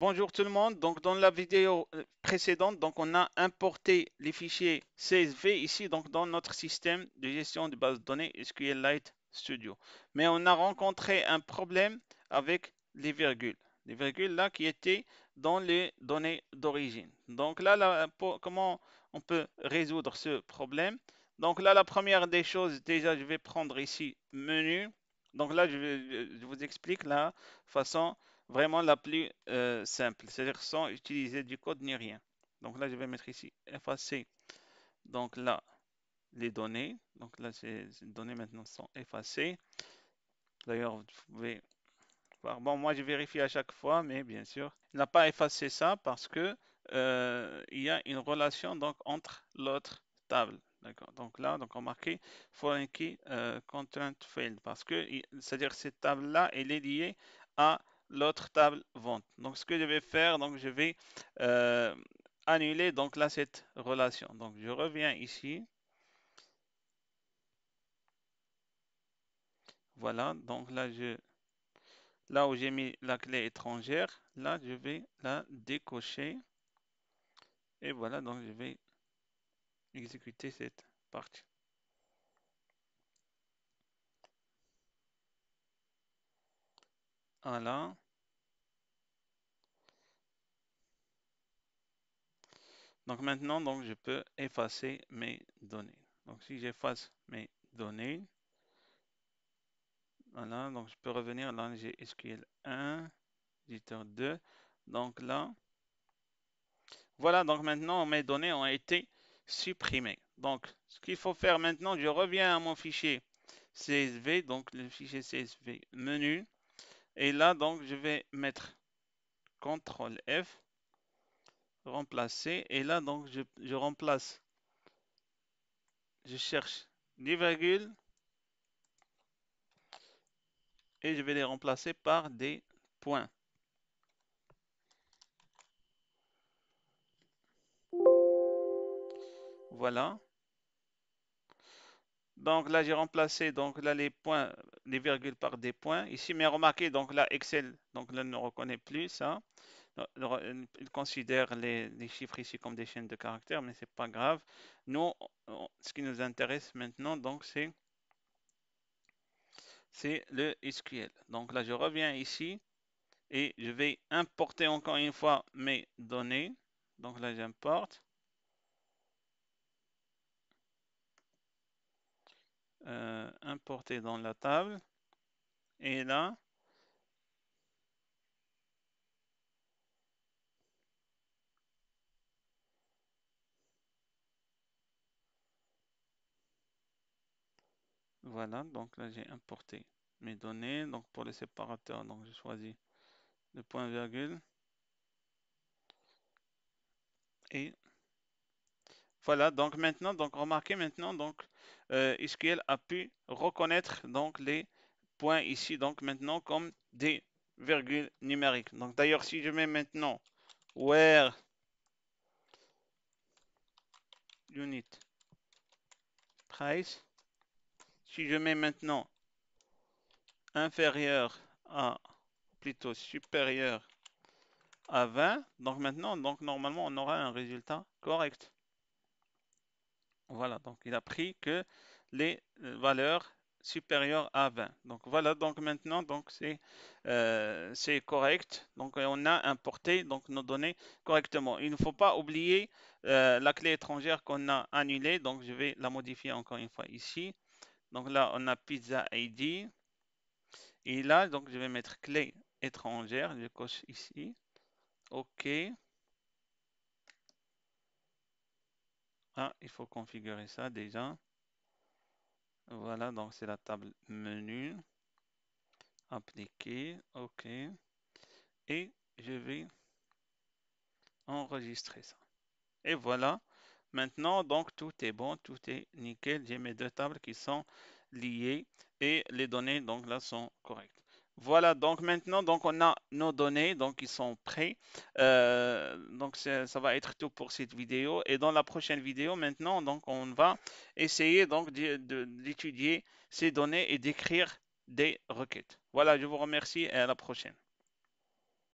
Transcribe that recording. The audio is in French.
Bonjour tout le monde. Donc dans la vidéo euh, précédente, donc on a importé les fichiers CSV ici donc dans notre système de gestion de base de données SQLite Studio. Mais on a rencontré un problème avec les virgules, les virgules là qui étaient dans les données d'origine. Donc là, comment on peut résoudre ce problème Donc là, la première des choses, déjà, je vais prendre ici menu donc là, je, vous explique la façon vraiment la plus euh, simple, c'est-à-dire sans utiliser du code ni rien. Donc là, je vais mettre ici effacer. Donc là, les données. Donc là, ces données maintenant sont effacées. D'ailleurs, vous pouvez voir. Bon, moi, je vérifie à chaque fois, mais bien sûr, il n'a pas effacé ça parce que euh, il y a une relation donc entre l'autre table. Donc là, donc on marqué foreign key euh, content failed parce que c'est-à-dire cette table là, elle est liée à l'autre table vente. Donc ce que je vais faire, donc je vais euh, annuler donc là cette relation. Donc je reviens ici. Voilà. Donc là je là où j'ai mis la clé étrangère, là je vais la décocher. Et voilà, donc je vais exécuter cette partie. Voilà. Donc maintenant, donc, je peux effacer mes données. Donc si j'efface mes données, voilà, donc je peux revenir là, j'ai SQL 1, éditeur 2. Donc là, voilà, donc maintenant mes données ont été supprimer. Donc, ce qu'il faut faire maintenant, je reviens à mon fichier CSV, donc le fichier CSV menu. Et là, donc, je vais mettre CTRL F, remplacer. Et là, donc, je, je remplace, je cherche des virgules et je vais les remplacer par des points. Voilà. Donc là, j'ai remplacé donc là les points, les virgules par des points. Ici, mais remarquez, donc là, Excel, donc là, ne reconnaît plus ça. Il considère les, chiffres ici comme des chaînes de caractères, mais c'est pas grave. Nous, ce qui nous intéresse maintenant, donc c'est c'est le SQL. Donc là, je reviens ici et je vais importer encore une fois mes données. Donc là, j'importe. Importer euh, importé dans la table. Et là, voilà, donc là j'ai importé mes données. Donc pour les séparateurs, donc j'ai choisi le point virgule et voilà, donc maintenant, donc remarquez maintenant, donc euh, SQL a pu reconnaître donc les points ici, donc maintenant comme des virgules numériques. Donc d'ailleurs, si je mets maintenant where unit price, si je mets maintenant inférieur à, plutôt supérieur à 20, donc maintenant, donc normalement, on aura un résultat correct. Voilà, donc il a pris que les euh, valeurs supérieures à 20. Donc voilà, donc maintenant, donc c'est euh, correct. Donc euh, on a importé donc nos données correctement. Il ne faut pas oublier la clé étrangère qu'on a annulée. Donc je vais la modifier encore une fois ici. Donc là, on a pizza ID. Et là, donc je vais mettre clé étrangère. Je coche ici. OK. Hein, il faut configurer ça déjà. Voilà, donc c'est la table menu. Appliquer, OK. Et je vais enregistrer ça. Et voilà. Maintenant, donc, tout est bon, tout est nickel. J'ai mes deux tables qui sont liées et les données, donc, là, sont correctes. Voilà, donc maintenant, donc on a nos données, donc ils sont prêts. Euh, donc ça va être tout pour cette vidéo. Et dans la prochaine vidéo, maintenant, donc on va essayer donc d'étudier ces données et d'écrire des requêtes. Voilà, je vous remercie et à la prochaine.